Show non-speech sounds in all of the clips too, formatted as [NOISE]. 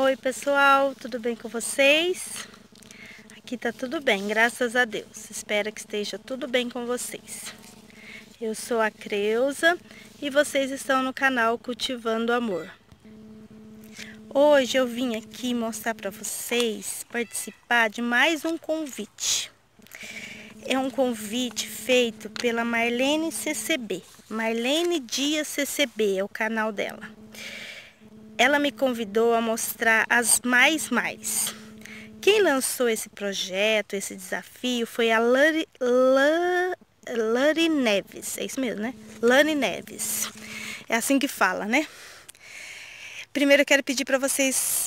Oi pessoal, tudo bem com vocês? Aqui tá tudo bem, graças a Deus. Espero que esteja tudo bem com vocês. Eu sou a Creuza e vocês estão no canal Cultivando Amor. Hoje eu vim aqui mostrar para vocês participar de mais um convite. É um convite feito pela Marlene CCB, Marlene Dias CCB é o canal dela ela me convidou a mostrar as mais mais. Quem lançou esse projeto, esse desafio, foi a Lani, Lani Neves. É isso mesmo, né? Lani Neves. É assim que fala, né? Primeiro eu quero pedir para vocês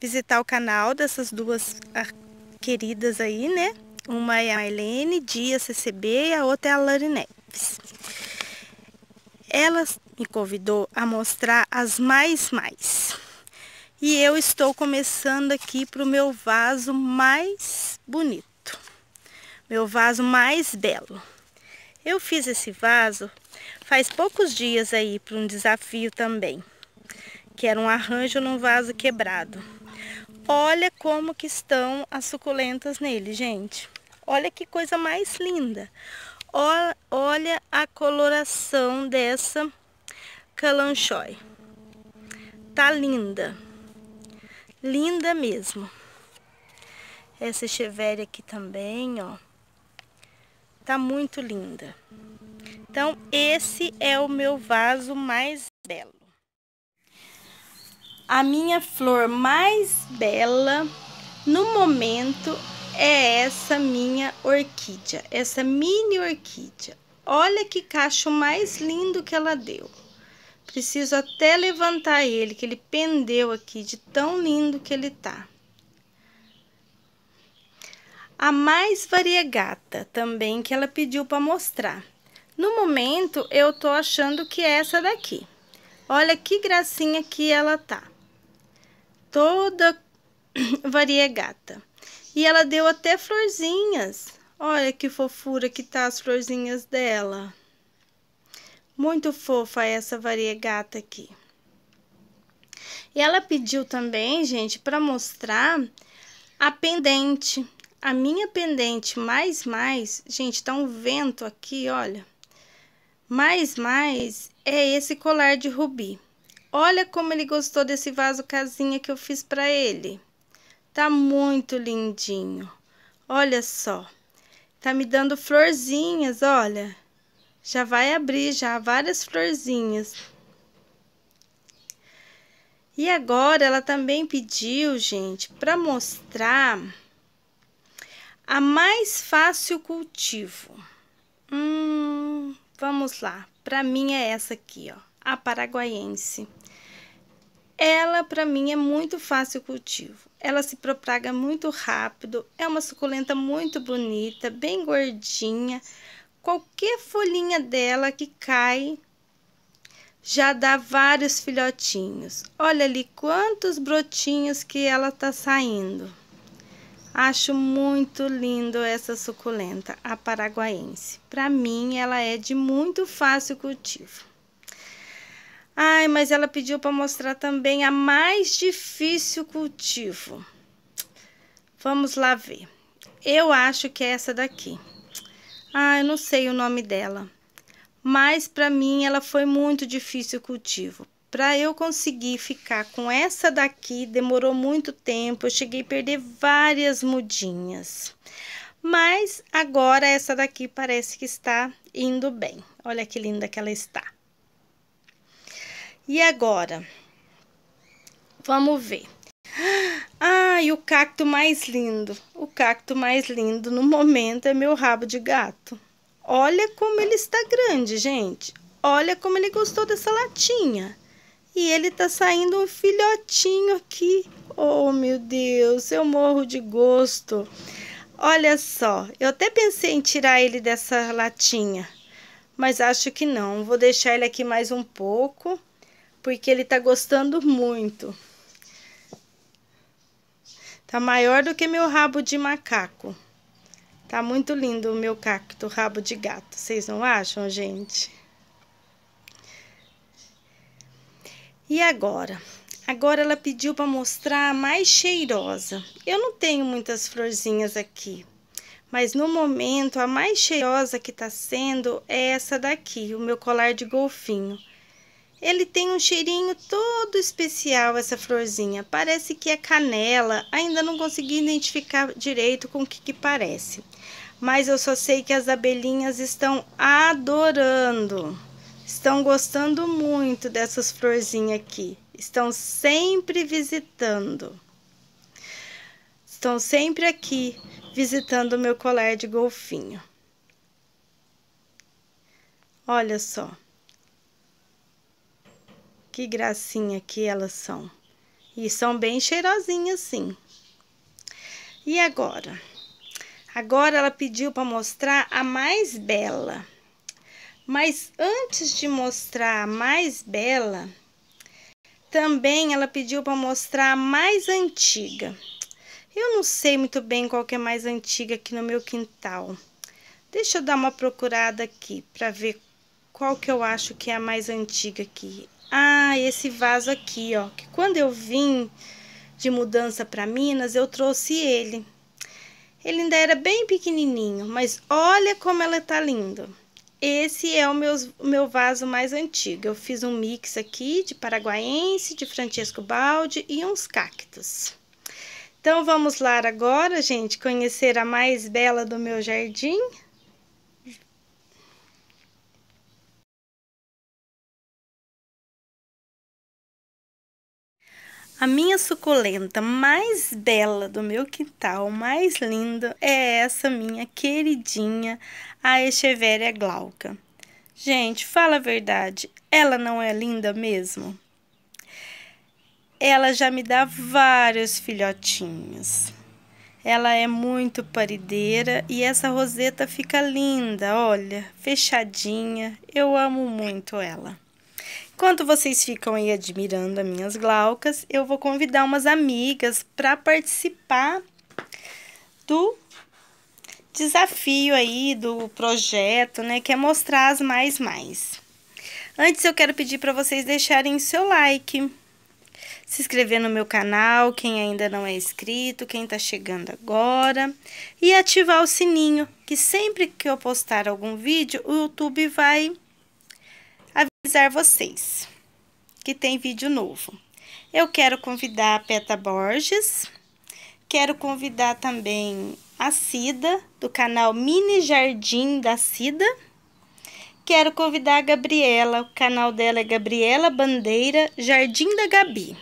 visitar o canal dessas duas ah, queridas aí, né? Uma é a Helene Dias CCB e a outra é a Lani Neves. Ela me convidou a mostrar as mais mais. E eu estou começando aqui para o meu vaso mais bonito. Meu vaso mais belo. Eu fiz esse vaso faz poucos dias aí para um desafio também. Que era um arranjo num vaso quebrado. Olha como que estão as suculentas nele, gente. Olha que coisa mais linda. Olha a coloração dessa calanchoe. Tá linda. Linda mesmo. Essa chevéria aqui também, ó. Tá muito linda. Então, esse é o meu vaso mais belo. A minha flor mais bela no momento é essa minha minha orquídea, essa mini orquídea. Olha que cacho mais lindo que ela deu. Preciso até levantar ele, que ele pendeu aqui, de tão lindo que ele tá. A mais variegata também que ela pediu para mostrar. No momento, eu tô achando que é essa daqui. Olha que gracinha que ela tá. Toda [CLEARS THROAT] variegata. E ela deu até florzinhas. Olha que fofura que tá as florzinhas dela. Muito fofa essa variegata aqui. E ela pediu também, gente, para mostrar a pendente. A minha pendente mais mais, gente, tá um vento aqui, olha. Mais mais é esse colar de rubi. Olha como ele gostou desse vaso casinha que eu fiz para ele. Tá muito lindinho. Olha só. Tá me dando florzinhas, olha. Já vai abrir já várias florzinhas. E agora ela também pediu, gente, para mostrar a mais fácil cultivo. Hum, vamos lá. Para mim é essa aqui, ó, a paraguaiense. Ela para mim é muito fácil cultivo. Ela se propaga muito rápido, é uma suculenta muito bonita, bem gordinha. Qualquer folhinha dela que cai já dá vários filhotinhos. Olha ali quantos brotinhos que ela tá saindo. Acho muito lindo essa suculenta, a paraguaense. Para mim, ela é de muito fácil cultivo. Ai, mas ela pediu para mostrar também a mais difícil cultivo. Vamos lá ver. Eu acho que é essa daqui. Ah, eu não sei o nome dela. Mas para mim ela foi muito difícil o cultivo. Para eu conseguir ficar com essa daqui, demorou muito tempo. Eu cheguei a perder várias mudinhas. Mas agora essa daqui parece que está indo bem. Olha que linda que ela está. E agora? Vamos ver. Ah, o cacto mais lindo. O cacto mais lindo no momento é meu rabo de gato. Olha como ele está grande, gente. Olha como ele gostou dessa latinha. E ele tá saindo um filhotinho aqui. Oh, meu Deus, eu morro de gosto. Olha só, eu até pensei em tirar ele dessa latinha, mas acho que não. Vou deixar ele aqui mais um pouco porque ele tá gostando muito. Tá maior do que meu rabo de macaco. Tá muito lindo o meu cacto rabo de gato, vocês não acham, gente? E agora? Agora ela pediu para mostrar a mais cheirosa. Eu não tenho muitas florzinhas aqui, mas no momento a mais cheirosa que tá sendo é essa daqui, o meu colar de golfinho. Ele tem um cheirinho todo especial essa florzinha. Parece que é canela. Ainda não consegui identificar direito com o que, que parece. Mas eu só sei que as abelhinhas estão adorando. Estão gostando muito dessas florzinhas aqui. Estão sempre visitando. Estão sempre aqui visitando o meu colar de golfinho. Olha só. Que gracinha que elas são. E são bem cheirosinhas, sim. E agora? Agora ela pediu para mostrar a mais bela. Mas antes de mostrar a mais bela, também ela pediu para mostrar a mais antiga. Eu não sei muito bem qual que é mais antiga aqui no meu quintal. Deixa eu dar uma procurada aqui para ver qual que eu acho que é a mais antiga aqui. Ah, esse vaso aqui, ó, que quando eu vim de mudança para Minas, eu trouxe ele. Ele ainda era bem pequenininho, mas olha como ela tá linda. Esse é o meu, meu vaso mais antigo. Eu fiz um mix aqui de paraguaense, de Francesco Balde e uns cactos. Então, vamos lá agora, gente, conhecer a mais bela do meu jardim. A minha suculenta mais bela do meu quintal, mais linda, é essa minha queridinha, a Echeveria glauca. Gente, fala a verdade, ela não é linda mesmo? Ela já me dá vários filhotinhos. Ela é muito parideira e essa roseta fica linda, olha, fechadinha. Eu amo muito ela. Enquanto vocês ficam aí admirando as minhas glaucas, eu vou convidar umas amigas para participar do desafio aí do projeto, né, que é mostrar as mais mais. Antes eu quero pedir para vocês deixarem seu like, se inscrever no meu canal, quem ainda não é inscrito, quem está chegando agora, e ativar o sininho, que sempre que eu postar algum vídeo, o YouTube vai avisar vocês que tem vídeo novo. Eu quero convidar a Peta Borges, quero convidar também a Cida, do canal Mini Jardim da Cida. Quero convidar a Gabriela, o canal dela é Gabriela Bandeira Jardim da Gabi.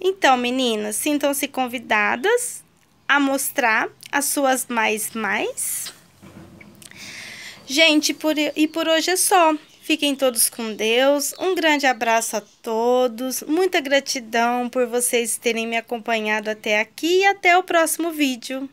Então, meninas, sintam-se convidadas a mostrar as suas mais mais. Gente, por, e por hoje é só. Fiquem todos com Deus. Um grande abraço a todos. Muita gratidão por vocês terem me acompanhado até aqui e até o próximo vídeo.